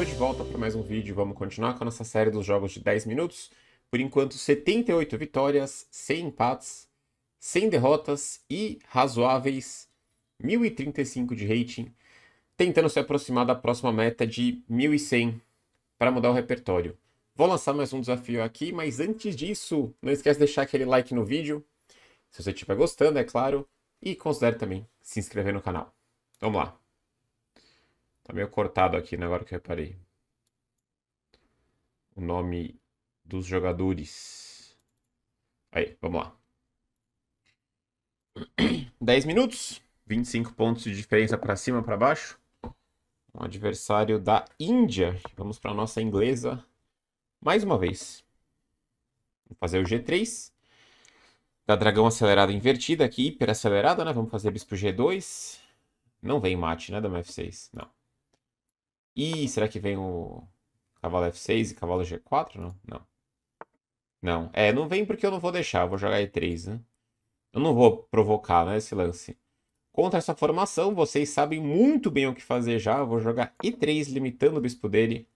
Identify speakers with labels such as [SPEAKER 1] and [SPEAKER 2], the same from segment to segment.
[SPEAKER 1] estou de volta para mais um vídeo. Vamos continuar com a nossa série dos jogos de 10 minutos. Por enquanto, 78 vitórias, 100 empates, 100 derrotas e razoáveis 1035 de rating, tentando se aproximar da próxima meta de 1100 para mudar o repertório. Vou lançar mais um desafio aqui, mas antes disso, não esquece de deixar aquele like no vídeo, se você estiver gostando, é claro, e considere também se inscrever no canal. Vamos lá! Tá meio cortado aqui, né? Agora que eu reparei. O nome dos jogadores. Aí, vamos lá. 10 minutos, 25 pontos de diferença para cima, para baixo. Um adversário da Índia. Vamos para nossa inglesa mais uma vez. Vou fazer o G3. Da dragão acelerada invertida aqui, hiper acelerada, né? Vamos fazer bispo G2. Não vem mate, né, Da F6. Não. Ih, será que vem o cavalo F6 e cavalo G4? Não. não. Não. É, não vem porque eu não vou deixar. Eu vou jogar E3, né? Eu não vou provocar, né, esse lance. Contra essa formação, vocês sabem muito bem o que fazer já. Eu vou jogar E3, limitando o bispo dele.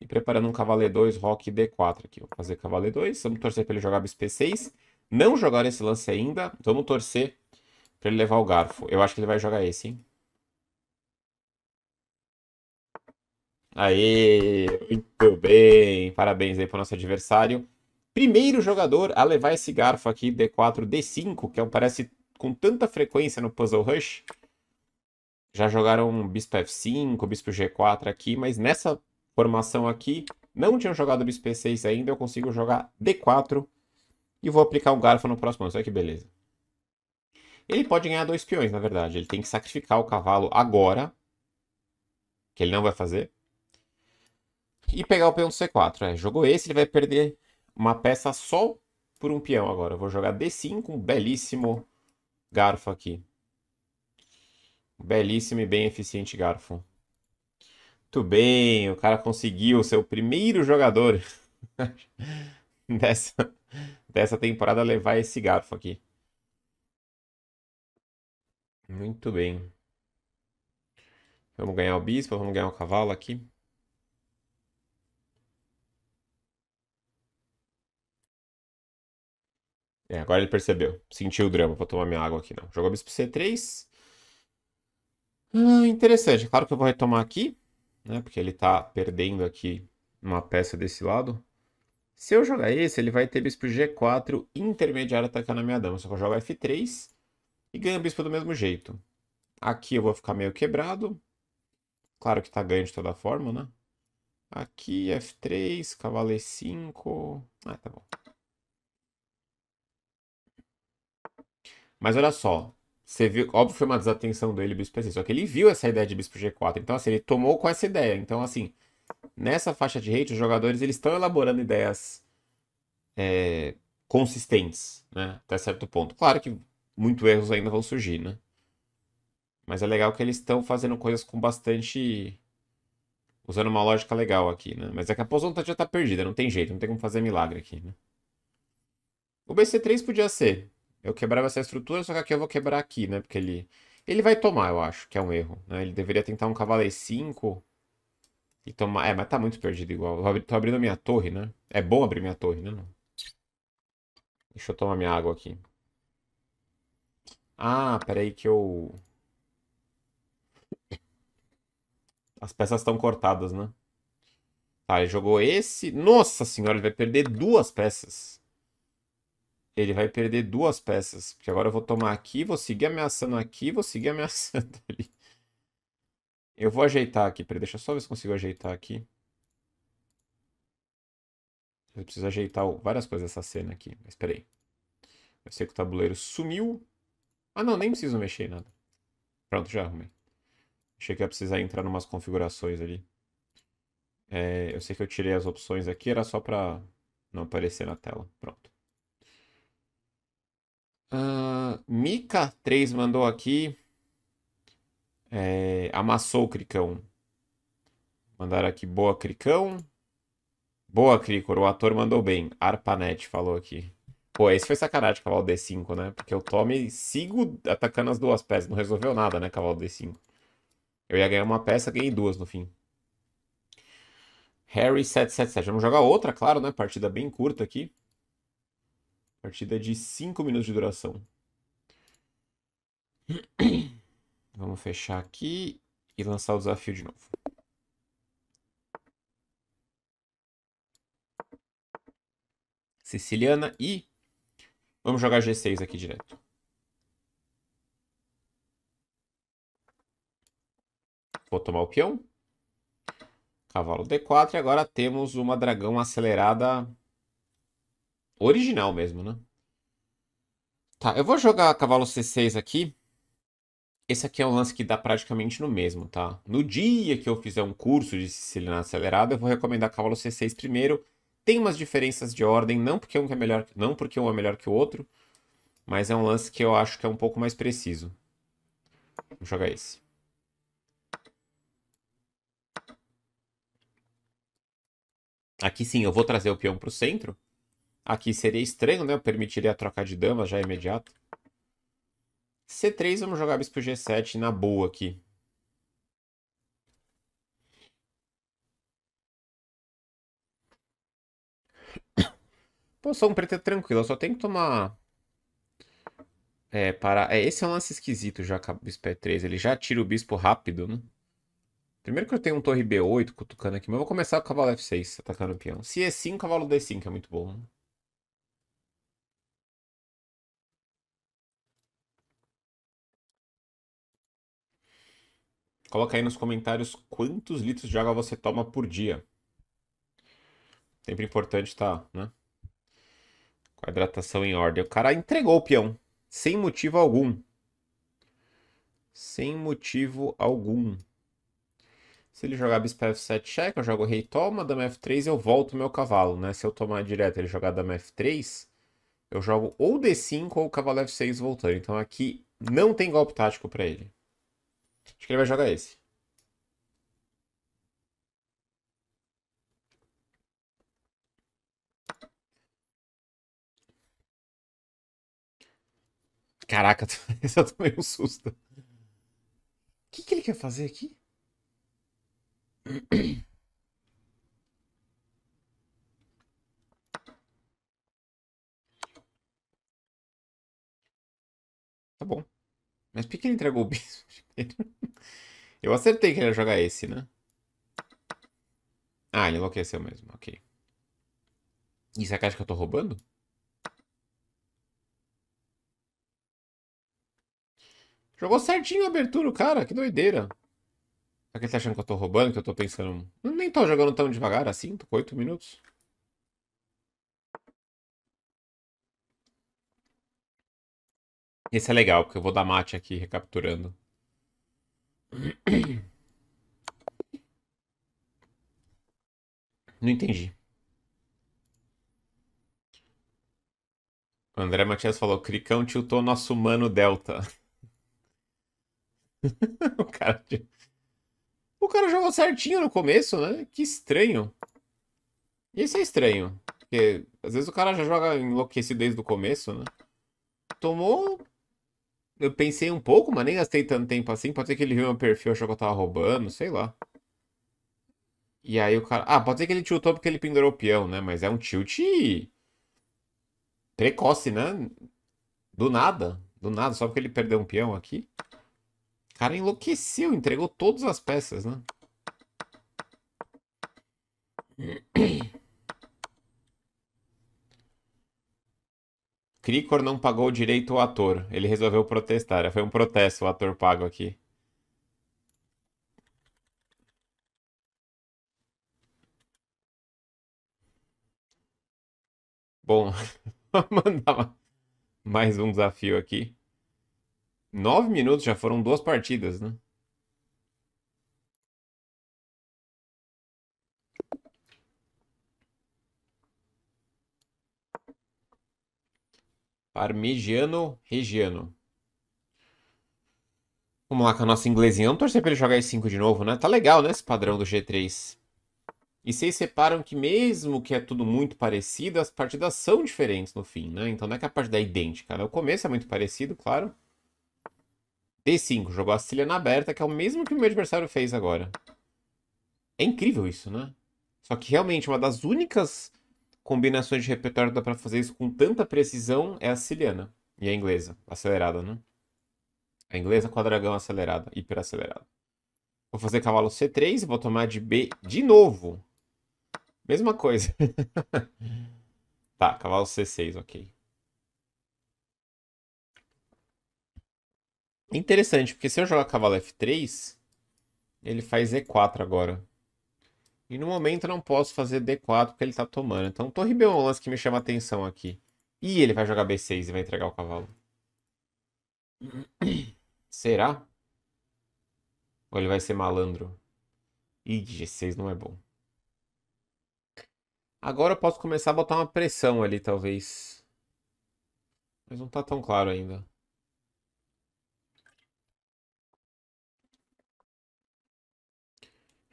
[SPEAKER 1] E preparando um cavalo E2, roque D4 aqui. Vou fazer cavalo E2. Vamos torcer para ele jogar bispo E6. Não jogar esse lance ainda. Então vamos torcer para ele levar o garfo. Eu acho que ele vai jogar esse, hein? Aí, muito bem. Parabéns aí para o nosso adversário. Primeiro jogador a levar esse garfo aqui, D4, D5, que aparece é com tanta frequência no Puzzle Rush. Já jogaram Bispo F5, Bispo G4 aqui, mas nessa formação aqui, não tinham jogado Bispo E6 ainda, eu consigo jogar D4 e vou aplicar um garfo no próximo ano. Olha que beleza. Ele pode ganhar dois peões, na verdade. Ele tem que sacrificar o cavalo agora, que ele não vai fazer. E pegar o peão do C4. É, jogou esse, ele vai perder uma peça só por um peão agora. Eu vou jogar D5, um belíssimo garfo aqui. Belíssimo e bem eficiente garfo. Muito bem, o cara conseguiu ser o primeiro jogador dessa, dessa temporada levar esse garfo aqui. Muito bem. Vamos ganhar o bispo, vamos ganhar o cavalo aqui. É, agora ele percebeu. Sentiu o drama. Vou tomar minha água aqui, não. Jogou bispo C3. Hum, ah, interessante. Claro que eu vou retomar aqui, né? Porque ele tá perdendo aqui uma peça desse lado. Se eu jogar esse, ele vai ter bispo G4 intermediário atacando a minha dama. Só que eu jogo F3 e ganho bispo do mesmo jeito. Aqui eu vou ficar meio quebrado. Claro que tá ganho de toda forma, né? Aqui, F3, cavalo E5. Ah, tá bom. Mas olha só, você viu, óbvio foi uma desatenção dele, bispo P6, só que ele viu essa ideia de bispo G4, então assim, ele tomou com essa ideia. Então assim, nessa faixa de hate, os jogadores eles estão elaborando ideias é, consistentes, né, até certo ponto. Claro que muitos erros ainda vão surgir, né? Mas é legal que eles estão fazendo coisas com bastante. Usando uma lógica legal aqui, né? Mas é que a posonta já tá perdida, não tem jeito, não tem como fazer milagre aqui, né? O BC3 podia ser eu quebrava essa estrutura, só que aqui eu vou quebrar aqui, né? Porque ele... Ele vai tomar, eu acho, que é um erro. Né? Ele deveria tentar um cavalo E5 e tomar... É, mas tá muito perdido igual. Tô abrindo a minha torre, né? É bom abrir minha torre, né? Deixa eu tomar minha água aqui. Ah, peraí que eu... As peças estão cortadas, né? Tá, ele jogou esse. Nossa senhora, ele vai perder duas peças ele vai perder duas peças. Porque agora eu vou tomar aqui, vou seguir ameaçando aqui, vou seguir ameaçando ali. Eu vou ajeitar aqui, peraí, deixa eu só ver se consigo ajeitar aqui. Eu preciso ajeitar várias coisas dessa cena aqui, mas peraí. Eu sei que o tabuleiro sumiu. Ah não, nem preciso mexer em nada. Pronto, já arrumei. Achei que ia precisar entrar em umas configurações ali. É, eu sei que eu tirei as opções aqui, era só para não aparecer na tela. Pronto. Uh, Mika3 mandou aqui. É, amassou o Cricão. Mandaram aqui, boa Cricão. Boa, Cricor, o ator mandou bem. Arpanet falou aqui. Pô, esse foi sacanagem, cavalo D5, né? Porque o Tommy sigo atacando as duas peças. Não resolveu nada, né, cavalo D5. Eu ia ganhar uma peça, ganhei duas no fim. Harry 777. Vamos jogar outra, claro, né? Partida bem curta aqui. Partida de 5 minutos de duração. Vamos fechar aqui e lançar o desafio de novo. Siciliana e vamos jogar G6 aqui direto. Vou tomar o peão. Cavalo D4 e agora temos uma dragão acelerada Original mesmo, né? Tá, eu vou jogar cavalo C6 aqui. Esse aqui é um lance que dá praticamente no mesmo, tá? No dia que eu fizer um curso de siciliano acelerado, eu vou recomendar cavalo C6 primeiro. Tem umas diferenças de ordem, não porque um é melhor, não porque um é melhor que o outro, mas é um lance que eu acho que é um pouco mais preciso. Vamos jogar esse. Aqui sim, eu vou trazer o peão para o centro. Aqui seria estranho, né? Eu permitiria a troca de dama já imediato. C3, vamos jogar bispo G7 na boa aqui. Pô, sou um preto tranquilo, eu só tenho que tomar... É, para... é, esse é um lance esquisito já com o bispo E3. Ele já tira o bispo rápido, né? Primeiro que eu tenho um torre B8 cutucando aqui, mas eu vou começar com o cavalo F6, atacando o peão. Se E5, é cavalo D5 é muito bom. Né? Coloca aí nos comentários quantos litros de água você toma por dia. Sempre importante tá, né? Com a hidratação em ordem. O cara entregou o peão. Sem motivo algum. Sem motivo algum. Se ele jogar bispo f7 check, eu jogo rei toma, dama f3 eu volto meu cavalo, né? Se eu tomar direto ele jogar dama f3, eu jogo ou d5 ou cavalo f6 voltando. Então aqui não tem golpe tático para ele. Acho que ele vai jogar esse. Caraca, eu tomei um susto. O que, que ele quer fazer aqui? Tá bom. Mas por que ele entregou o bispo? Eu acertei que ele ia jogar esse, né? Ah, ele enlouqueceu mesmo, ok. Isso é a que eu tô roubando? Jogou certinho a abertura, cara, que doideira. Será que ele tá achando que eu tô roubando, que eu tô pensando... Eu hum, nem tô jogando tão devagar assim, tô com 8 minutos. Esse é legal, porque eu vou dar mate aqui, recapturando. Não entendi. André Matias falou: Cricão tiltou nosso mano Delta. o, cara... o cara jogou certinho no começo, né? Que estranho. Isso é estranho. Porque às vezes o cara já joga enlouquecido desde o começo, né? Tomou eu pensei um pouco, mas nem gastei tanto tempo assim. Pode ser que ele viu meu perfil, achou que eu tava roubando, sei lá. E aí o cara. Ah, pode ser que ele tiltou porque ele pendurou o peão, né? Mas é um tilt. precoce, né? Do nada. Do nada, só porque ele perdeu um peão aqui. O cara enlouqueceu, entregou todas as peças, né? Cricor não pagou direito o ator. Ele resolveu protestar. Foi um protesto o ator pago aqui. Bom, mandar mais um desafio aqui. Nove minutos já foram duas partidas, né? Parmigiano Regiano. Vamos lá com a nossa inglesinha. Vamos torcer para ele jogar E5 de novo, né? Tá legal, né? Esse padrão do G3. E vocês separam que mesmo que é tudo muito parecido, as partidas são diferentes no fim, né? Então não é que a partida é idêntica, né? O começo é muito parecido, claro. D5, jogou a cilha aberta, que é o mesmo que o meu adversário fez agora. É incrível isso, né? Só que realmente uma das únicas combinações de repertório dá para fazer isso com tanta precisão é a siciliana e a inglesa, acelerada, né? A inglesa com a dragão acelerada, hiper acelerada. Vou fazer cavalo C3 e vou tomar de B de novo. Mesma coisa. tá, cavalo C6, ok. Interessante, porque se eu jogar cavalo F3, ele faz E4 agora. E no momento eu não posso fazer D4 porque ele tá tomando. Então torre B1 é um lance que me chama atenção aqui. E ele vai jogar B6 e vai entregar o cavalo. Será? Ou ele vai ser malandro? Ih, G6 não é bom. Agora eu posso começar a botar uma pressão ali, talvez. Mas não tá tão claro ainda.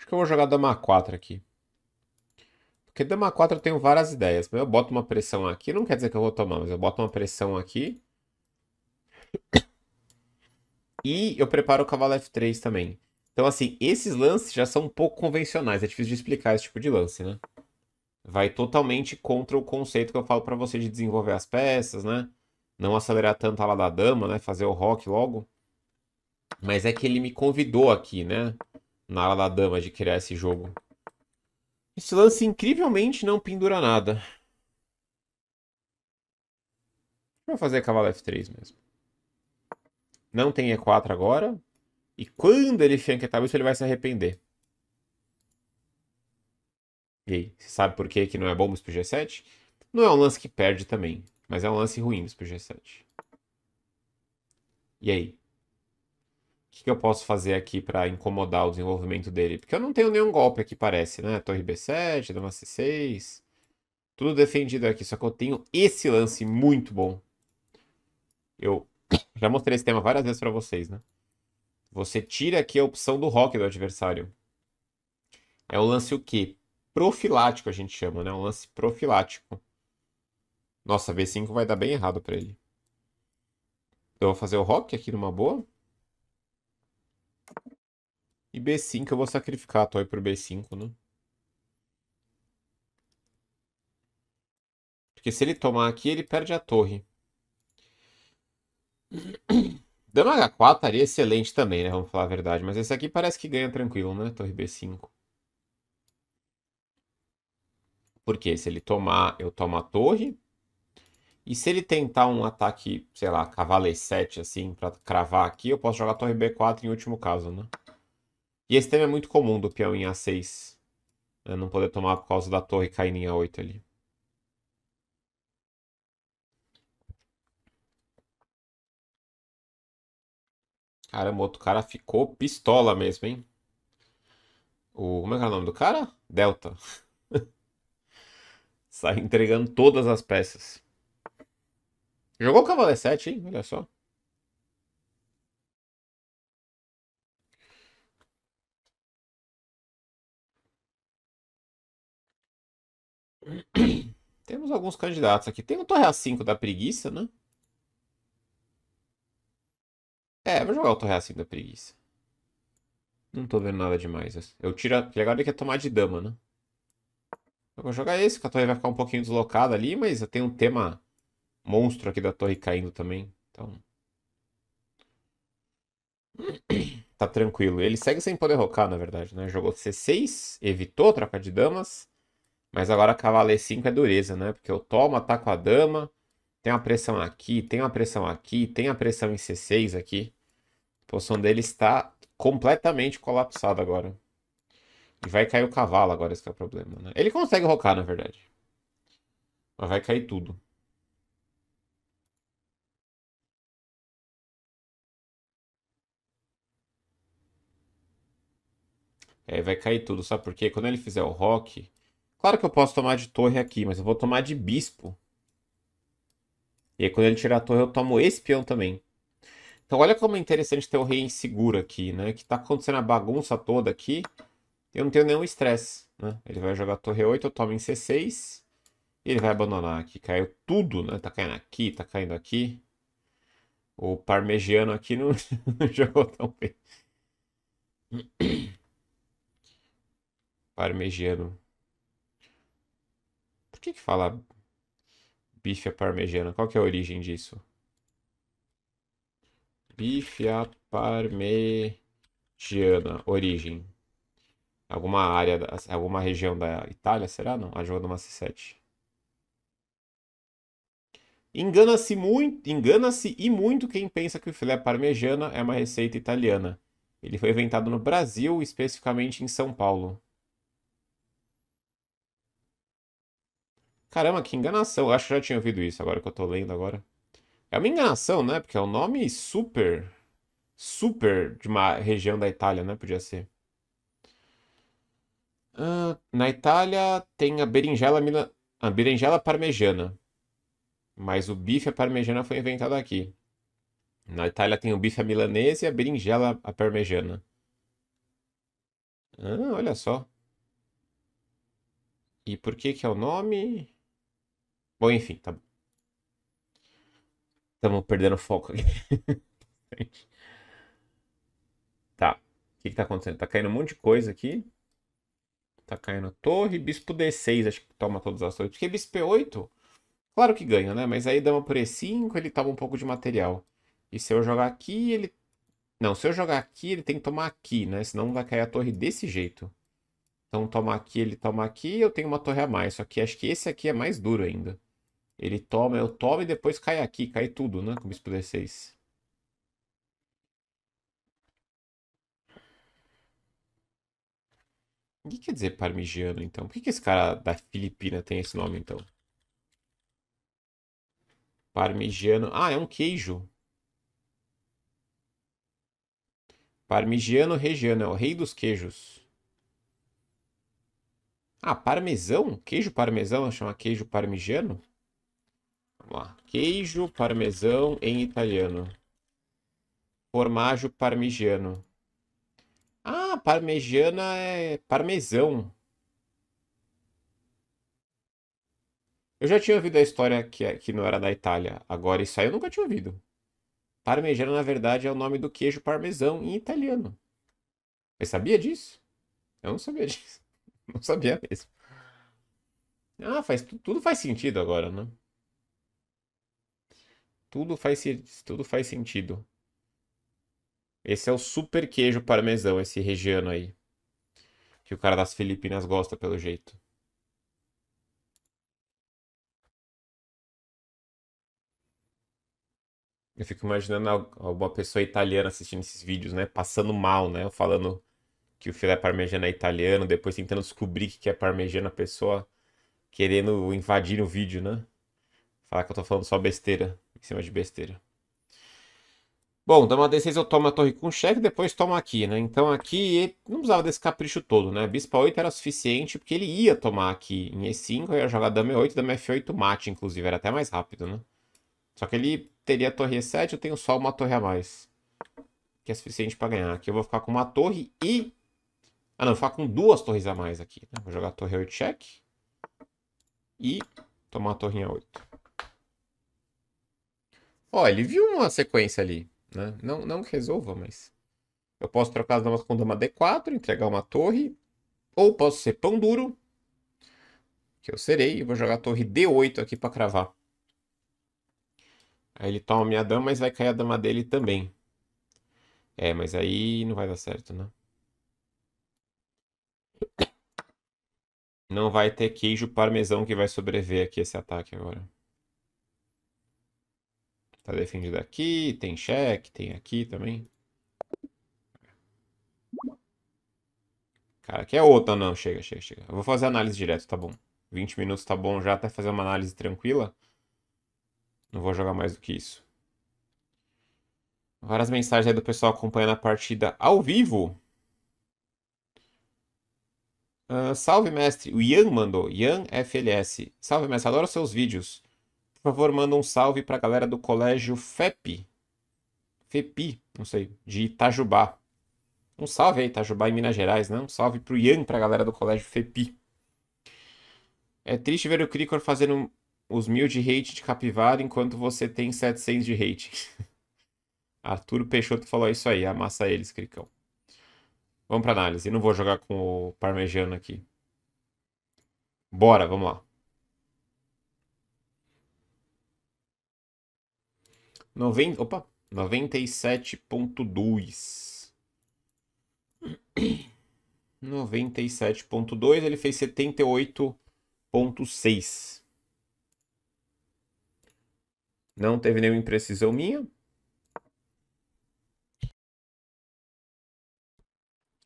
[SPEAKER 1] que eu vou jogar dama 4 aqui. Porque dama 4 eu tenho várias ideias. Eu boto uma pressão aqui, não quer dizer que eu vou tomar, mas eu boto uma pressão aqui. E eu preparo o cavalo F3 também. Então, assim, esses lances já são um pouco convencionais. É difícil de explicar esse tipo de lance, né? Vai totalmente contra o conceito que eu falo para você de desenvolver as peças, né? Não acelerar tanto a lá da dama, né? Fazer o rock logo. Mas é que ele me convidou aqui, né? na ala da dama de criar esse jogo. Esse lance incrivelmente não pendura nada. Vou fazer cavalo F3 mesmo. Não tem E4 agora. E quando ele fianquetar isso, ele vai se arrepender. E aí, você sabe por que, que não é bom bis pro G7? Não é um lance que perde também, mas é um lance ruim bis pro G7. E aí? que, que eu posso fazer aqui para incomodar o desenvolvimento dele? Porque eu não tenho nenhum golpe aqui, parece, né? Torre B7, dama C6. Tudo defendido aqui, só que eu tenho esse lance muito bom. Eu já mostrei esse tema várias vezes para vocês, né? Você tira aqui a opção do rock do adversário. É um lance o quê? Profilático a gente chama, né? Um lance profilático. Nossa, V5 vai dar bem errado para ele. Então, eu vou fazer o rock aqui numa boa. E B5 eu vou sacrificar a Toy pro B5, né? Porque se ele tomar aqui, ele perde a torre. Dama H4 estaria excelente também, né? Vamos falar a verdade. Mas esse aqui parece que ganha tranquilo, né? Torre B5. Porque se ele tomar, eu tomo a torre. E se ele tentar um ataque, sei lá, cavalo E7, assim, pra cravar aqui, eu posso jogar torre B4 em último caso, né? E esse tema é muito comum do peão em A6. Né? Não poder tomar por causa da torre caindo em A8 ali. Caramba, outro cara ficou pistola mesmo, hein? O, como é que é o nome do cara? Delta. Sai entregando todas as peças. Jogou o cavalo 7, hein? Olha só. Temos alguns candidatos aqui. Tem o Torre A5 da preguiça, né? É, vou jogar o Torre A5 da preguiça. Não tô vendo nada demais. Eu tiro. A... Agora ele quer é tomar de dama, né? Eu vou jogar esse, que a torre vai ficar um pouquinho deslocada ali, mas eu tenho um tema monstro aqui da torre caindo também. Então. tá tranquilo. Ele segue sem poder rocar, na verdade, né? Jogou C6, evitou trocar de damas. Mas agora e 5 é dureza, né? Porque eu tomo, ataco a dama, tem uma pressão aqui, tem uma pressão aqui, tem a pressão em C6 aqui. A posição dele está completamente colapsada agora. E vai cair o cavalo agora, esse é o problema, né? Ele consegue rocar, na verdade. Mas vai cair tudo. É, vai cair tudo, sabe por quê? Quando ele fizer o rock, Claro que eu posso tomar de torre aqui, mas eu vou tomar de bispo. E aí quando ele tirar a torre, eu tomo esse peão também. Então olha como é interessante ter o rei inseguro aqui, né? Que tá acontecendo a bagunça toda aqui. Eu não tenho nenhum estresse, né? Ele vai jogar torre 8, eu tomo em C6. E ele vai abandonar aqui. Caiu tudo, né? Tá caindo aqui, tá caindo aqui. O parmegiano aqui não, não jogou tão bem. Parmegiano. Por que, que fala bife à parmegiana? Qual que é a origem disso? Bife à parmegiana. Origem. Alguma área, alguma região da Itália, será? Não? A Joana Massicete. Engana-se muito, engana-se e muito quem pensa que o filé parmegiana é uma receita italiana. Ele foi inventado no Brasil, especificamente em São Paulo. Caramba, que enganação. Eu acho que já tinha ouvido isso agora que eu tô lendo agora. É uma enganação, né? Porque é um nome super. Super de uma região da Itália, né? Podia ser. Ah, na Itália tem a berinjela, mila... a berinjela parmejana. Mas o bife à parmejana foi inventado aqui. Na Itália tem o bife à milanesa e a berinjela à parmejana. Ah, olha só. E por que que é o nome? Bom, enfim, tá bom. Estamos perdendo foco aqui. tá. O que, que tá acontecendo? Tá caindo um monte de coisa aqui. Tá caindo a torre. Bispo D6, acho que toma todas as torres. Porque bispo P8, claro que ganha, né? Mas aí dama por E5, ele toma um pouco de material. E se eu jogar aqui, ele... Não, se eu jogar aqui, ele tem que tomar aqui, né? Senão vai cair a torre desse jeito. Então tomar aqui, ele toma aqui, eu tenho uma torre a mais. Só que acho que esse aqui é mais duro ainda. Ele toma, eu tomo e depois cai aqui, cai tudo, né? Com bispo D6. O que quer dizer parmigiano, então? Por que, que esse cara da Filipina tem esse nome, então? Parmigiano. Ah, é um queijo. Parmigiano Regiano, é o rei dos queijos. Ah, parmesão? Queijo parmesão? Chama queijo parmigiano? Vamos lá. Queijo parmesão em italiano. Formaggio parmigiano. Ah, parmegiana é parmesão. Eu já tinha ouvido a história que, é, que não era da Itália. Agora, isso aí eu nunca tinha ouvido. Parmegiana, na verdade, é o nome do queijo parmesão em italiano. Você sabia disso? Eu não sabia disso. Não sabia mesmo. Ah, faz, tudo faz sentido agora, né? Tudo faz, tudo faz sentido. Esse é o super queijo parmesão, esse regiano aí. Que o cara das Filipinas gosta, pelo jeito. Eu fico imaginando alguma pessoa italiana assistindo esses vídeos, né? Passando mal, né? Falando que o filé parmegiana é italiano, depois tentando descobrir que é parmegiana, a pessoa querendo invadir o vídeo, né? Falar que eu tô falando só besteira em cima de besteira. Bom, dama d6 eu tomo a torre com cheque, depois tomo aqui, né? Então aqui não precisava desse capricho todo, né? Bispo a 8 era suficiente porque ele ia tomar aqui em E5, eu ia jogar dama E8, dama F8 mate, inclusive, era até mais rápido, né? Só que ele teria a torre E7, eu tenho só uma torre a mais, que é suficiente pra ganhar. Aqui eu vou ficar com uma torre e... Ah não, vou ficar com duas torres a mais aqui, né? Vou jogar a torre 8 cheque e tomar a torre em torrinha 8. Ó, ele viu uma sequência ali, né? Não, não resolva, mas... Eu posso trocar as damas com dama D4, entregar uma torre. Ou posso ser pão duro, que eu serei, e vou jogar a torre D8 aqui para cravar. Aí ele toma minha dama, mas vai cair a dama dele também. É, mas aí não vai dar certo, né? Não vai ter queijo parmesão que vai sobreviver aqui esse ataque agora. Tá defendido aqui, tem cheque, tem aqui também. Cara, aqui é outra. Não, chega, chega, chega. Eu vou fazer análise direto, tá bom. 20 minutos tá bom já, até fazer uma análise tranquila. Não vou jogar mais do que isso. Várias mensagens aí do pessoal acompanhando a partida ao vivo. Uh, salve, mestre. O Ian mandou. Ian FLS. Salve, mestre. Adoro seus vídeos. Por favor, manda um salve para a galera do colégio Fepi, FEPI, não sei, de Itajubá. Um salve aí, Itajubá, em Minas Gerais, né? Um salve pro Ian, pra galera do colégio FEPI. É triste ver o Cricor fazendo os mil de hate de capivara enquanto você tem 700 de hate. Arturo Peixoto falou isso aí, amassa eles, Cricão. Vamos pra análise. não vou jogar com o Parmejano aqui. Bora, vamos lá. 90, opa, 97.2. 97.2, ele fez 78.6. Não teve nenhuma imprecisão minha.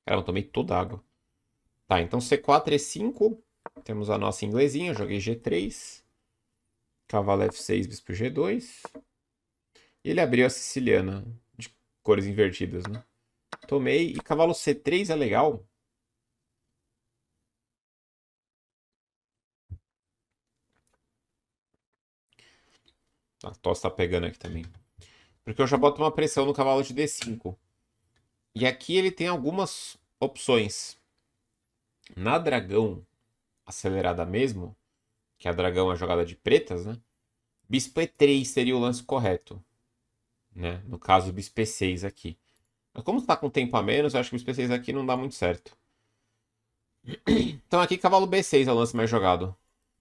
[SPEAKER 1] Cara, eu tomei toda a água. Tá, então C4 e 5. Temos a nossa inglesinha. Eu joguei G3. Cavalo F6, bispo G2. Ele abriu a siciliana de cores invertidas, né? Tomei. E cavalo C3 é legal? A tá, tosse tá pegando aqui também. Porque eu já boto uma pressão no cavalo de D5. E aqui ele tem algumas opções. Na dragão acelerada mesmo, que a dragão é jogada de pretas, né? Bispo E3 seria o lance correto né? No caso, o bisp 6 aqui. Mas como está com tempo a menos, eu acho que o bisp 6 aqui não dá muito certo. Então aqui cavalo B6 é o lance mais jogado.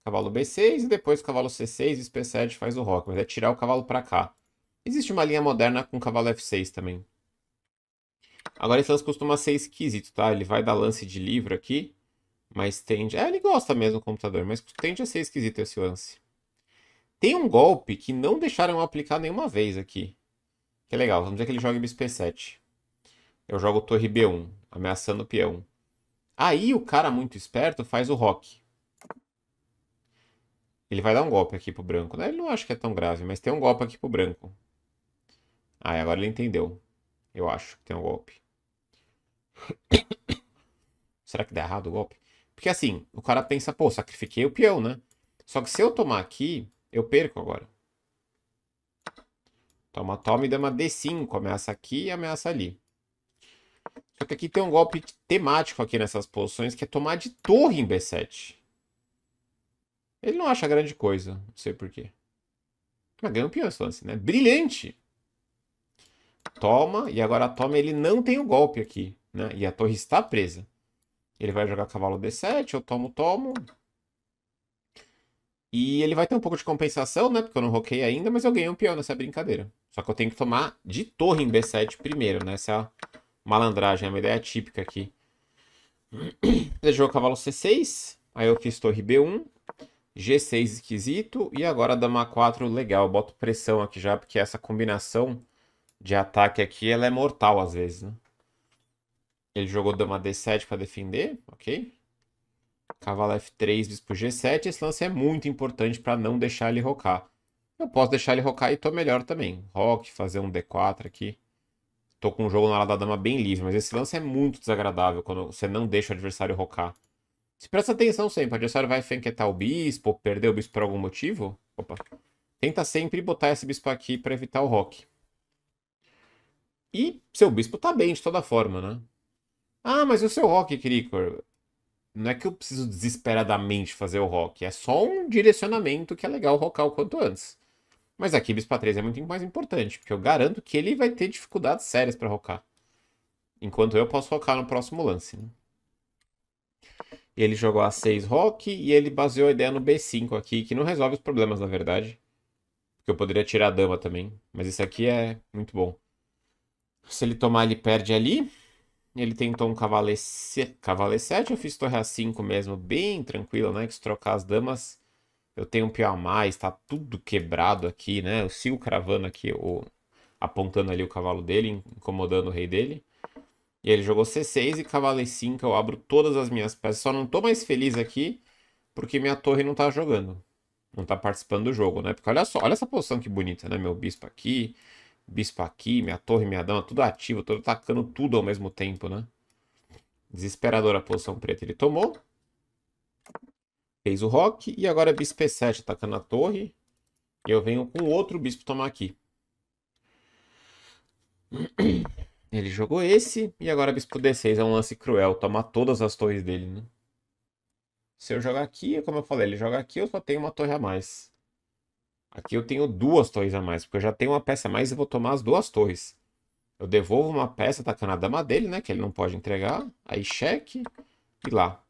[SPEAKER 1] Cavalo B6 e depois cavalo C6 e P7 faz o rock. Mas é tirar o cavalo para cá. Existe uma linha moderna com cavalo F6 também. Agora esse lance costuma ser esquisito, tá? Ele vai dar lance de livro aqui, mas tende... É, ele gosta mesmo do computador, mas tende a ser esquisito esse lance. Tem um golpe que não deixaram eu aplicar nenhuma vez aqui. Que legal. Vamos dizer que ele joga bispo E7. Eu jogo torre B1, ameaçando o peão. Aí o cara muito esperto faz o rock. Ele vai dar um golpe aqui pro branco. Né? Ele não acho que é tão grave, mas tem um golpe aqui pro branco. Ah, agora ele entendeu. Eu acho que tem um golpe. Será que dá errado o golpe? Porque assim, o cara pensa, pô, sacrifiquei o peão, né? Só que se eu tomar aqui, eu perco agora. Toma, toma e dama D5. Ameaça aqui e ameaça ali. Só que aqui tem um golpe temático aqui nessas posições, que é tomar de torre em B7. Ele não acha grande coisa, não sei porquê. Mas ganha um peão esse lance, né? Brilhante! Toma, e agora toma, ele não tem o golpe aqui, né? E a torre está presa. Ele vai jogar cavalo D7, eu tomo, tomo. E ele vai ter um pouco de compensação, né? Porque eu não roquei ainda, mas eu ganhei um peão nessa brincadeira. Só que eu tenho que tomar de torre em B7 primeiro, né? Essa é a malandragem, é uma ideia típica aqui. Ele jogou cavalo C6, aí eu fiz torre B1, G6 esquisito, e agora dama 4 legal. Eu boto pressão aqui já, porque essa combinação de ataque aqui, ela é mortal às vezes, né? Ele jogou dama D7 para defender, ok? Cavalo F3, bispo G7. Esse lance é muito importante para não deixar ele rocar. Eu posso deixar ele rocar e tô melhor também. Rock, fazer um D4 aqui. Tô com o jogo na hora da dama bem livre, mas esse lance é muito desagradável quando você não deixa o adversário rocar. Se presta atenção sempre, o adversário vai fenquetar o bispo, ou perder o bispo por algum motivo. Opa. Tenta sempre botar esse bispo aqui para evitar o rock. E seu bispo tá bem de toda forma, né? Ah, mas e o seu rock, Krikor? Não é que eu preciso desesperadamente fazer o rock, é só um direcionamento que é legal rocar o quanto antes. Mas aqui bispa 3 é muito mais importante, porque eu garanto que ele vai ter dificuldades sérias para rocar. Enquanto eu posso rocar no próximo lance. Né? Ele jogou A6 rock e ele baseou a ideia no B5 aqui, que não resolve os problemas, na verdade. Porque eu poderia tirar a dama também, mas isso aqui é muito bom. Se ele tomar, ele perde ali. Ele tentou um cavalo, e... cavalo E7, eu fiz torre A5 mesmo, bem tranquilo, né? Que se trocar as damas eu tenho um pior a mais, tá tudo quebrado aqui, né? Eu sigo cravando aqui, o, apontando ali o cavalo dele, incomodando o rei dele. E ele jogou C6 e cavalo E5, eu abro todas as minhas peças. Só não tô mais feliz aqui porque minha torre não tá jogando. Não tá participando do jogo, né? Porque olha só, olha essa posição que bonita, né? Meu bispo aqui, bispo aqui, minha torre, minha dama, tudo ativo. Tô atacando tudo ao mesmo tempo, né? Desesperadora a posição preta ele tomou. Fez o rock e agora é bispo e7 atacando a torre. E eu venho com outro bispo tomar aqui. Ele jogou esse e agora é bispo d6 é um lance cruel, tomar todas as torres dele, né? Se eu jogar aqui, como eu falei, ele joga aqui, eu só tenho uma torre a mais. Aqui eu tenho duas torres a mais, porque eu já tenho uma peça a mais e vou tomar as duas torres. Eu devolvo uma peça atacando tá a dama dele, né? Que ele não pode entregar. Aí cheque. E lá.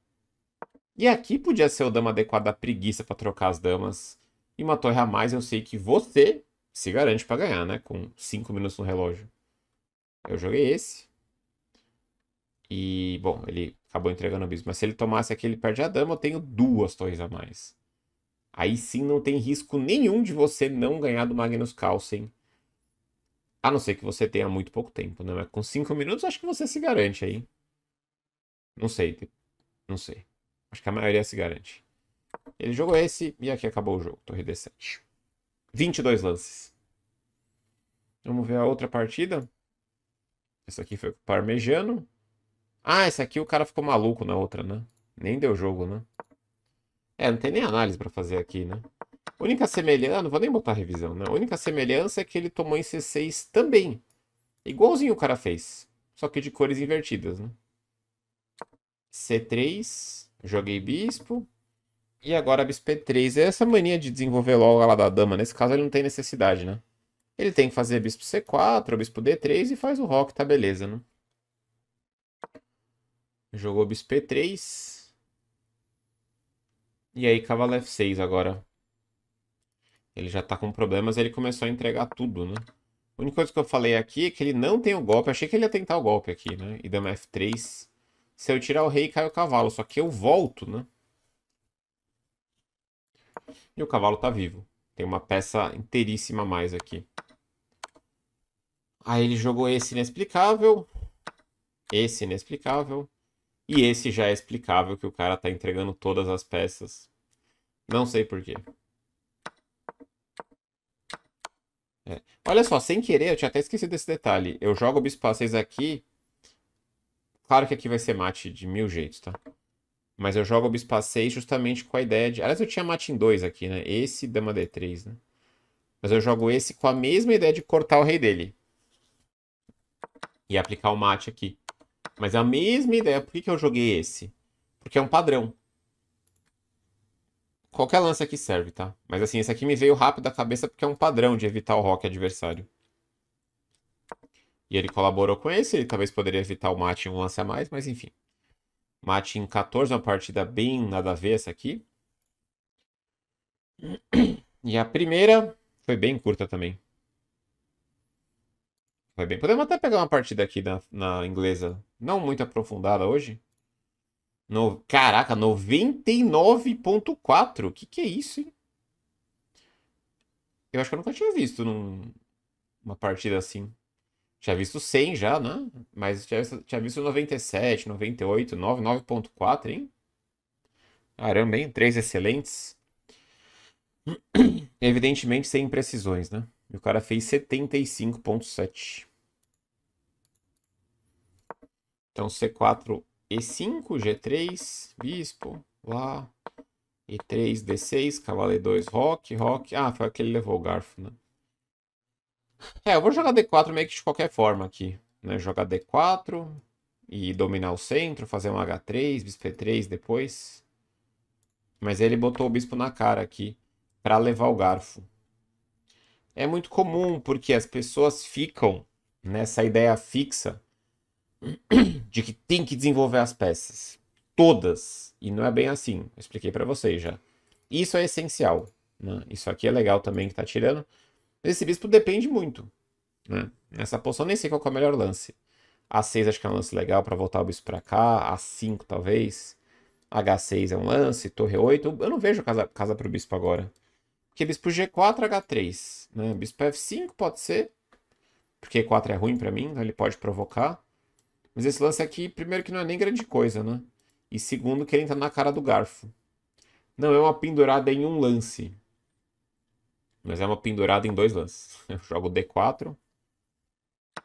[SPEAKER 1] E aqui podia ser o dama adequado à preguiça para trocar as damas. E uma torre a mais eu sei que você se garante para ganhar, né? Com 5 minutos no relógio. Eu joguei esse. E, bom, ele acabou entregando o bispo. Mas se ele tomasse aqui, ele perde a dama, eu tenho duas torres a mais. Aí sim não tem risco nenhum de você não ganhar do Magnus Carlsen. A não ser que você tenha muito pouco tempo, né? Mas com 5 minutos acho que você se garante aí. Não sei. Não sei. Acho que a maioria se garante. Ele jogou esse e aqui acabou o jogo. Torre D7. 22 lances. Vamos ver a outra partida. Essa aqui foi o Parmejano. Ah, essa aqui o cara ficou maluco na outra, né? Nem deu jogo, né? É, não tem nem análise para fazer aqui, né? Única semelhança, não vou nem botar revisão, né? Única semelhança é que ele tomou em C6 também. Igualzinho o cara fez. Só que de cores invertidas, né? C3, Joguei bispo. E agora bispo E3. Essa mania de desenvolver logo lá da dama, nesse caso ele não tem necessidade, né? Ele tem que fazer bispo C4, bispo D3 e faz o rock, tá beleza, né? Jogou bispo E3. E aí cavalo F6 agora. Ele já tá com problemas, ele começou a entregar tudo, né? A única coisa que eu falei aqui é que ele não tem o golpe. achei que ele ia tentar o golpe aqui, né? E dama F3. Se eu tirar o rei, cai o cavalo. Só que eu volto, né? E o cavalo tá vivo. Tem uma peça inteiríssima a mais aqui. Aí ele jogou esse inexplicável. Esse inexplicável. E esse já é explicável que o cara tá entregando todas as peças. Não sei porquê. É. Olha só, sem querer, eu tinha até esquecido desse detalhe. Eu jogo o bispo a 6 aqui Claro que aqui vai ser mate de mil jeitos, tá? Mas eu jogo o bispo a6 justamente com a ideia de... Aliás, eu tinha mate em 2 aqui, né? Esse dama d3, né? Mas eu jogo esse com a mesma ideia de cortar o rei dele. E aplicar o mate aqui. Mas é a mesma ideia. Por que, que eu joguei esse? Porque é um padrão. Qualquer lance aqui serve, tá? Mas assim, esse aqui me veio rápido à cabeça porque é um padrão de evitar o rock adversário. E ele colaborou com esse, ele talvez poderia evitar o mate em um lance a mais, mas enfim. Mate em 14, é uma partida bem nada a ver essa aqui. E a primeira foi bem curta também. Foi bem. Podemos até pegar uma partida aqui na, na inglesa. Não muito aprofundada hoje. No, caraca, 99.4. Que que é isso, hein? Eu acho que eu nunca tinha visto num, uma partida assim. Tinha visto 100 já, né? Mas tinha, tinha visto 97, 98, 99.4, hein? Caramba, hein? Três excelentes. Evidentemente sem imprecisões, né? E o cara fez 75.7. Então C4 E5, G3, bispo, lá. E3, D6, cavalo E2, rock, rock. Ah, foi aquele que levou o garfo, né? É, eu vou jogar D4 meio que de qualquer forma aqui. Né? Jogar D4 e dominar o centro, fazer um H3, bispo E3 depois. Mas ele botou o bispo na cara aqui para levar o garfo. É muito comum porque as pessoas ficam nessa ideia fixa de que tem que desenvolver as peças. Todas. E não é bem assim. Eu expliquei para vocês já. Isso é essencial. Né? Isso aqui é legal também que tá tirando. Esse bispo depende muito. Né? Nessa hum. poção nem sei qual é o melhor lance. A6 acho que é um lance legal para voltar o bispo para cá. A5 talvez. H6 é um lance. Torre 8. Eu não vejo casa, casa para o bispo agora. Porque bispo G4, H3. Né? Bispo F5 pode ser. Porque E4 é ruim para mim, então ele pode provocar. Mas esse lance aqui, primeiro que não é nem grande coisa, né? E segundo que ele entra na cara do garfo. Não é uma pendurada em um lance. Mas é uma pendurada em dois lances. Eu jogo D4.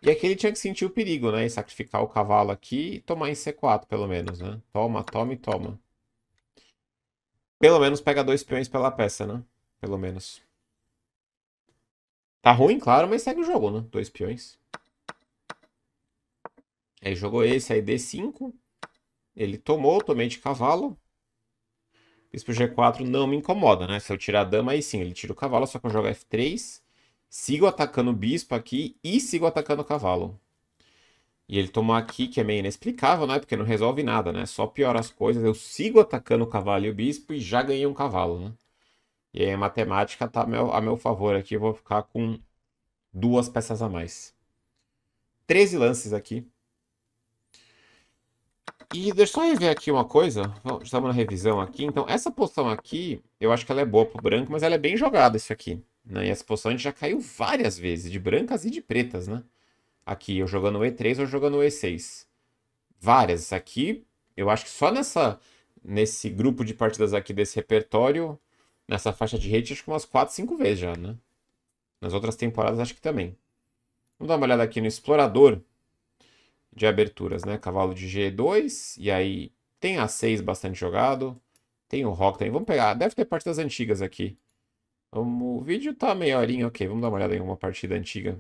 [SPEAKER 1] E aqui ele tinha que sentir o perigo, né? E sacrificar o cavalo aqui e tomar em C4, pelo menos, né? Toma, toma e toma. Pelo menos pega dois peões pela peça, né? Pelo menos. Tá ruim, claro, mas segue o jogo, né? Dois peões. Aí jogou esse aí D5. Ele tomou, tomei de cavalo. Bispo G4 não me incomoda, né? Se eu tirar a dama, aí sim, ele tira o cavalo, só que eu jogo F3. Sigo atacando o bispo aqui e sigo atacando o cavalo. E ele tomou aqui, que é meio inexplicável, né? Porque não resolve nada, né? Só piora as coisas. Eu sigo atacando o cavalo e o bispo e já ganhei um cavalo, né? E aí a matemática tá a meu, a meu favor aqui. Eu vou ficar com duas peças a mais. 13 lances aqui. E deixa eu só rever aqui uma coisa. estamos na revisão aqui. Então, essa posição aqui, eu acho que ela é boa pro branco, mas ela é bem jogada isso aqui. Né? E essa posição a gente já caiu várias vezes, de brancas e de pretas, né? Aqui, eu jogando o E3 ou jogando o E6. Várias. Isso aqui, eu acho que só nessa, nesse grupo de partidas aqui desse repertório, nessa faixa de rede, acho que umas 4, 5 vezes já, né? Nas outras temporadas, acho que também. Vamos dar uma olhada aqui no Explorador de aberturas, né? Cavalo de G2, e aí tem A6 bastante jogado, tem o Rock também. Vamos pegar, deve ter partidas antigas aqui. O vídeo tá meia horinha, ok, vamos dar uma olhada em uma partida antiga.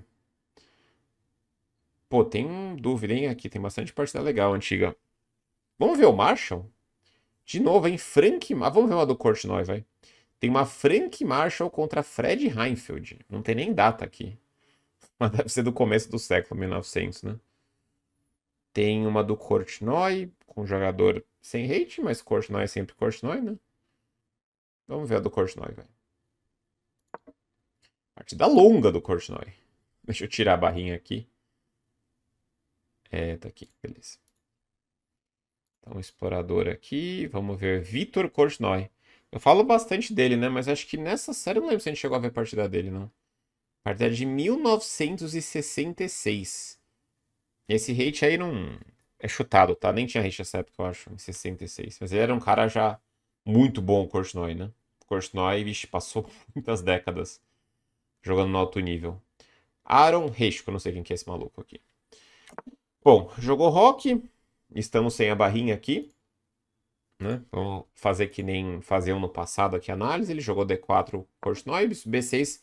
[SPEAKER 1] Pô, tem dúvida, hein? Aqui tem bastante partida legal antiga. Vamos ver o Marshall? De novo, hein? Frank... Ah, vamos ver uma do Courtney, vai. Tem uma Frank Marshall contra Fred Reinfeld. Não tem nem data aqui. Mas deve ser do começo do século, 1900, né? Tem uma do Cortinoy, com jogador sem hate, mas Cortinoy é sempre Cortinoy, né? Vamos ver a do Cortinoy, velho. Partida longa do Cortinoy. Deixa eu tirar a barrinha aqui. É, tá aqui, beleza. Então, explorador aqui. Vamos ver Vitor Kortnoy. Eu falo bastante dele, né? Mas acho que nessa série eu não lembro se a gente chegou a ver a partida dele, não. Partida de 1966. Esse hate aí não é chutado, tá? Nem tinha hate nessa época, eu acho, em 66. Mas ele era um cara já muito bom, o Korsnoy, né? O Korsnoy, vixe, passou muitas décadas jogando no alto nível. Aaron eu não sei quem que é esse maluco aqui. Bom, jogou rock, estamos sem a barrinha aqui. Né? Vamos fazer que nem fazer um no passado aqui análise. Ele jogou D4 Kortnoy, B6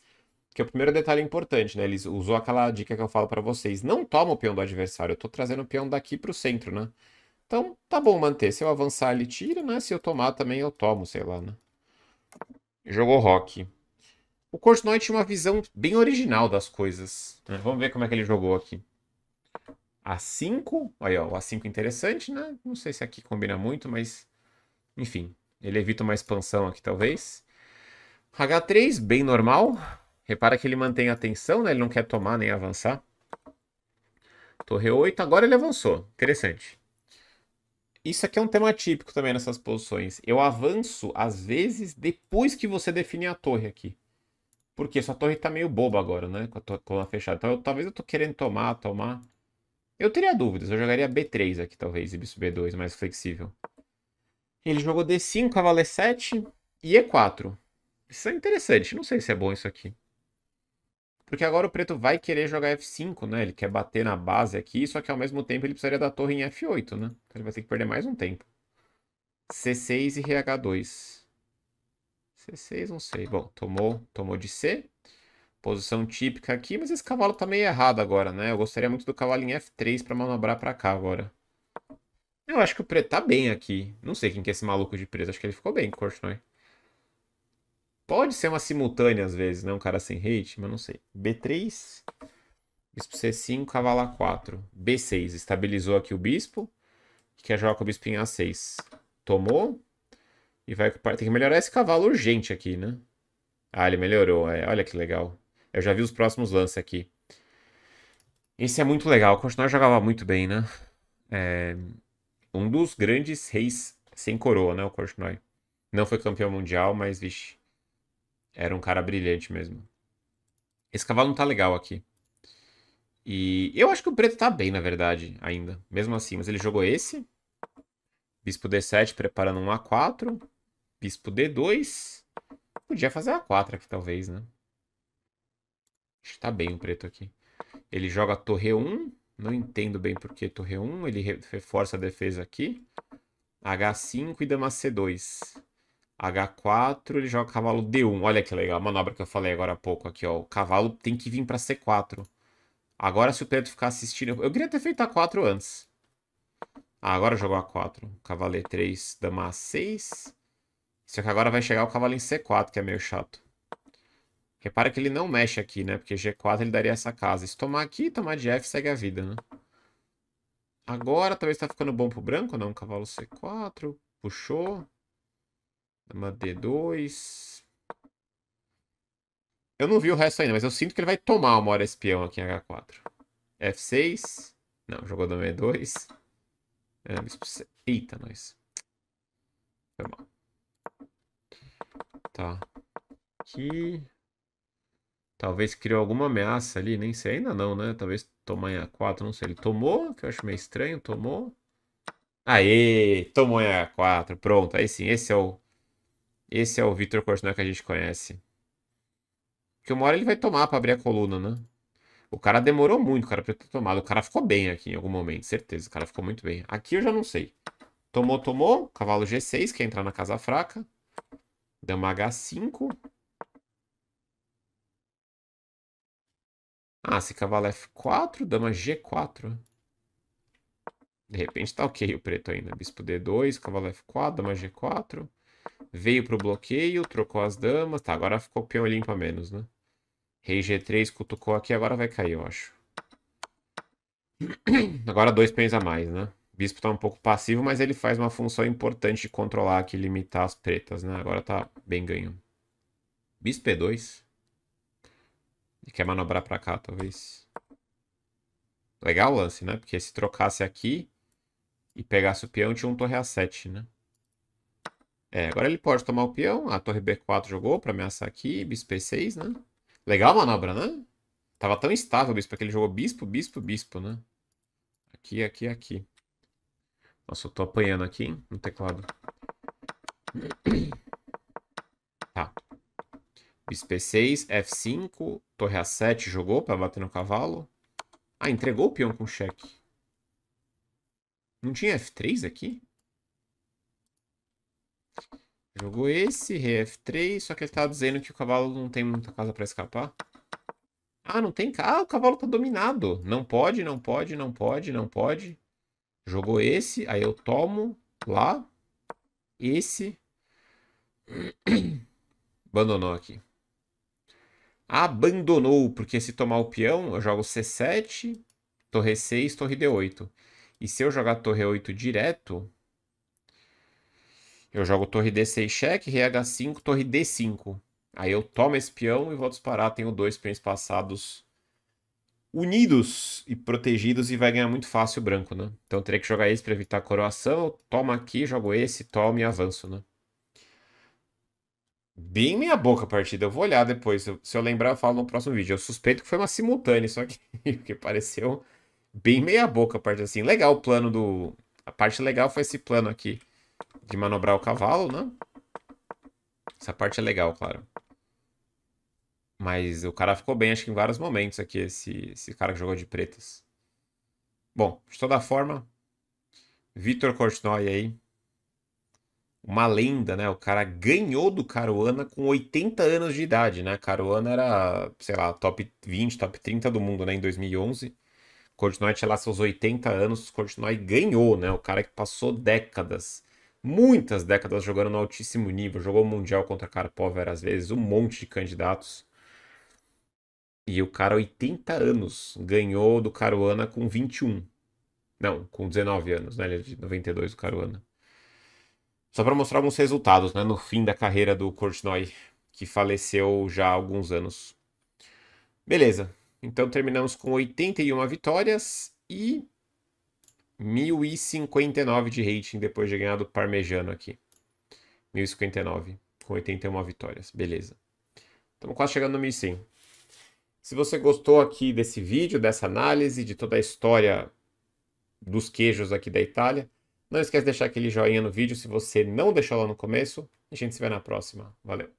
[SPEAKER 1] que é o primeiro detalhe é importante, né? Ele usou aquela dica que eu falo para vocês. Não toma o peão do adversário, eu tô trazendo o peão daqui pro centro, né? Então, tá bom manter. Se eu avançar, ele tira, né? Se eu tomar também, eu tomo, sei lá, né? Jogou rock. O Kortnoy tinha uma visão bem original das coisas. Né? Vamos ver como é que ele jogou aqui. A5, olha, ó, o A5 é interessante, né? Não sei se aqui combina muito, mas... Enfim, ele evita uma expansão aqui, talvez. H3, bem normal. Repara que ele mantém a tensão, né? Ele não quer tomar nem avançar. Torre 8, agora ele avançou. Interessante. Isso aqui é um tema típico também nessas posições. Eu avanço, às vezes, depois que você define a torre aqui. Porque sua torre tá meio boba agora, né? Com a coluna fechada. Então, eu, talvez eu tô querendo tomar, tomar. Eu teria dúvidas. Eu jogaria B3 aqui, talvez. E bispo B2, mais flexível. Ele jogou D5, cavalo E7 e E4. Isso é interessante. Não sei se é bom isso aqui. Porque agora o preto vai querer jogar F5, né? Ele quer bater na base aqui, só que ao mesmo tempo ele precisaria da torre em F8, né? Então ele vai ter que perder mais um tempo. C6 e RH2. C6, não sei. Bom, tomou, tomou de C. Posição típica aqui, mas esse cavalo tá meio errado agora, né? Eu gostaria muito do cavalo em F3 para manobrar para cá agora. Eu acho que o preto tá bem aqui. Não sei quem que é esse maluco de preto. Acho que ele ficou bem com Pode ser uma simultânea às vezes, né? Um cara sem hate, mas não sei. B3, bispo C5, cavalo A4. B6, estabilizou aqui o bispo. Que quer jogar com o bispo em A6. Tomou. E vai Tem que melhorar esse cavalo urgente aqui, né? Ah, ele melhorou. É. Olha que legal. Eu já vi os próximos lances aqui. Esse é muito legal. O Continuar jogava muito bem, né? É... Um dos grandes reis sem coroa, né? O Korchnoi. Não foi campeão mundial, mas, vixe, era um cara brilhante mesmo. Esse cavalo não tá legal aqui. E eu acho que o preto tá bem, na verdade, ainda. Mesmo assim, mas ele jogou esse. Bispo D7 preparando um A4. Bispo D2. Podia fazer A4 aqui, talvez, né? Acho que tá bem o preto aqui. Ele joga torre 1. Não entendo bem por que torre 1. Ele reforça a defesa aqui. H5 e dama C2. H4, ele joga cavalo D1. Olha que legal, a manobra que eu falei agora há pouco aqui, ó. O cavalo tem que vir para C4. Agora, se o preto ficar assistindo... Eu queria ter feito A4 antes. Ah, agora jogou A4. Cavalo E3, dama A6. Só que agora vai chegar o cavalo em C4, que é meio chato. Repara que ele não mexe aqui, né? Porque G4 ele daria essa casa. Se tomar aqui, tomar de F, segue a vida, né? Agora talvez tá ficando bom pro branco, não? Cavalo C4, puxou. Dama D2. Eu não vi o resto ainda, mas eu sinto que ele vai tomar uma hora espião aqui em H4. F6. Não, jogou dama é, E2. Eita, nós. Foi mal. Tá. Aqui. Talvez criou alguma ameaça ali, nem sei. Ainda não, né? Talvez tomar em A4, não sei. Ele tomou, que eu acho meio estranho, tomou. Aê! Tomou em A4, pronto. Aí sim, esse é o esse é o Victor Cortona que a gente conhece. Porque uma hora ele vai tomar para abrir a coluna, né? O cara demorou muito, cara, pra ter tomado. O cara ficou bem aqui em algum momento, certeza. O cara ficou muito bem. Aqui eu já não sei. Tomou, tomou. Cavalo G6, quer entrar na casa fraca. Dama H5. Ah, se cavalo F4, dama G4. De repente tá ok o preto ainda. Bispo D2, cavalo F4, dama G4. Veio pro bloqueio, trocou as damas. Tá, agora ficou o peão limpo a menos, né? Rei G3 cutucou aqui, agora vai cair, eu acho. Agora dois peões a mais, né? bispo tá um pouco passivo, mas ele faz uma função importante de controlar aqui, limitar as pretas, né? Agora tá bem ganho. Bispo E2. Ele quer manobrar pra cá, talvez. Legal o lance, né? Porque se trocasse aqui e pegasse o peão, tinha um torre A7, né? É, agora ele pode tomar o peão. A torre B4 jogou para ameaçar aqui. Bispo E6, né? Legal a manobra, né? Tava tão estável o bispo que ele jogou bispo, bispo, bispo, né? Aqui, aqui, aqui. Nossa, eu tô apanhando aqui, hein? No teclado. Tá. Bispo E6, F5, torre A7 jogou para bater no cavalo. Ah, entregou o peão com cheque. Não tinha F3 aqui? Jogou esse, rei F3, só que ele tá dizendo que o cavalo não tem muita casa para escapar. Ah, não tem Ah, o cavalo tá dominado. Não pode, não pode, não pode, não pode. Jogou esse, aí eu tomo lá. Esse. Abandonou aqui. Abandonou, porque se tomar o peão, eu jogo C7, torre 6, torre D8. E se eu jogar torre 8 direto, eu jogo torre D6 cheque, rei H5, torre D5. Aí eu tomo esse peão e vou disparar. Tenho dois peões passados unidos e protegidos e vai ganhar muito fácil o branco, né? Então eu teria que jogar esse para evitar a coroação. Toma aqui, jogo esse, toma e avanço, né? Bem meia boca a partida. Eu vou olhar depois. Se eu lembrar, eu falo no próximo vídeo. Eu suspeito que foi uma simultânea, só que porque pareceu bem meia boca a parte assim. Legal o plano do... A parte legal foi esse plano aqui de manobrar o cavalo, né? Essa parte é legal, claro. Mas o cara ficou bem, acho que em vários momentos aqui, esse, esse cara que jogou de pretas. Bom, de toda forma, Vitor Cortinói aí, uma lenda, né? O cara ganhou do Caruana com 80 anos de idade, né? Caruana era, sei lá, top 20, top 30 do mundo, né? Em 2011. Cortinói tinha lá seus 80 anos, Cortinói ganhou, né? O cara que passou décadas muitas décadas jogando no altíssimo nível, jogou o Mundial contra Karpov várias vezes, um monte de candidatos. E o cara, 80 anos, ganhou do Caruana com 21. Não, com 19 anos, né? Ele é de 92, do Caruana. Só para mostrar alguns resultados, né? No fim da carreira do Kortnoy, que faleceu já há alguns anos. Beleza. Então terminamos com 81 vitórias e 1059 de rating depois de ganhar do Parmejano aqui. 1059, com 81 vitórias. Beleza. Estamos quase chegando no 1100. Se você gostou aqui desse vídeo, dessa análise, de toda a história dos queijos aqui da Itália, não esquece de deixar aquele joinha no vídeo se você não deixou lá no começo. A gente se vê na próxima. Valeu!